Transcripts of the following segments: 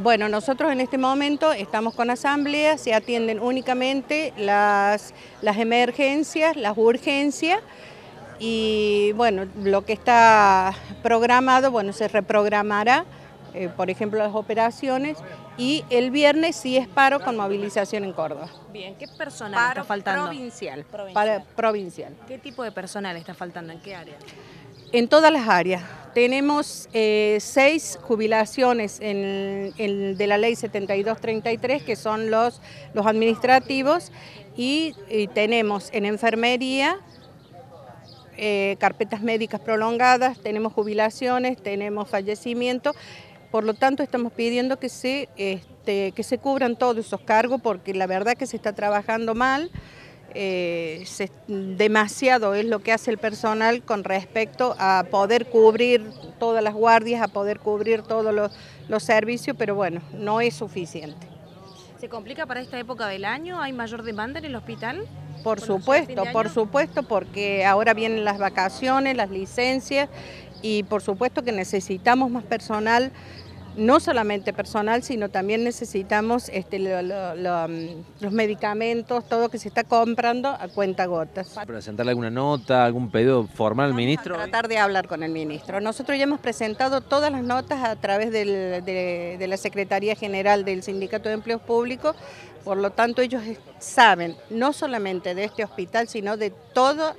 Bueno, nosotros en este momento estamos con asamblea, se atienden únicamente las, emergencias, las urgencias y bueno, lo que está programado, bueno, se reprogramará, eh, por ejemplo, las operaciones y el viernes sí es paro con movilización en Córdoba. Bien, ¿qué personal está faltando? Provincial. Provincial. provincial. ¿Qué tipo de personal está faltando? ¿En qué área? En todas las áreas. Tenemos eh, seis jubilaciones de la ley 7233, que son los, los administrativos, y, tenemos en enfermería eh, carpetas médicas prolongadas, tenemos jubilaciones, tenemos fallecimiento. Por lo tanto, estamos pidiendo que se, este, que se cubran todos esos cargos porque la verdad que se está trabajando mal. Eh, demasiado es lo que hace el personal con respecto a poder cubrir todas las guardias, a poder cubrir todos los, servicios, pero bueno, no es suficiente. ¿Se complica para esta época del año? ¿Hay mayor demanda en el hospital? por supuesto, por supuesto, porque ahora vienen las vacaciones, las licencias y por supuesto que necesitamos más personal no solamente personal, sino también necesitamos este, mm, los medicamentos, todo lo que se está comprando a cuenta gotas. ¿Presentarle alguna nota, algún pedido formal al ministro? tratar de hablar con el ministro. Nosotros ya hemos presentado todas las notas a través de, la Secretaría General del Sindicato de Empleos Públicos, por lo tanto ellos saben, no solamente de este hospital, sino de todos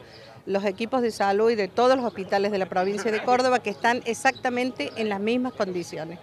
los equipos de salud y de todos los hospitales de la provincia de Córdoba que están exactamente en las mismas condiciones.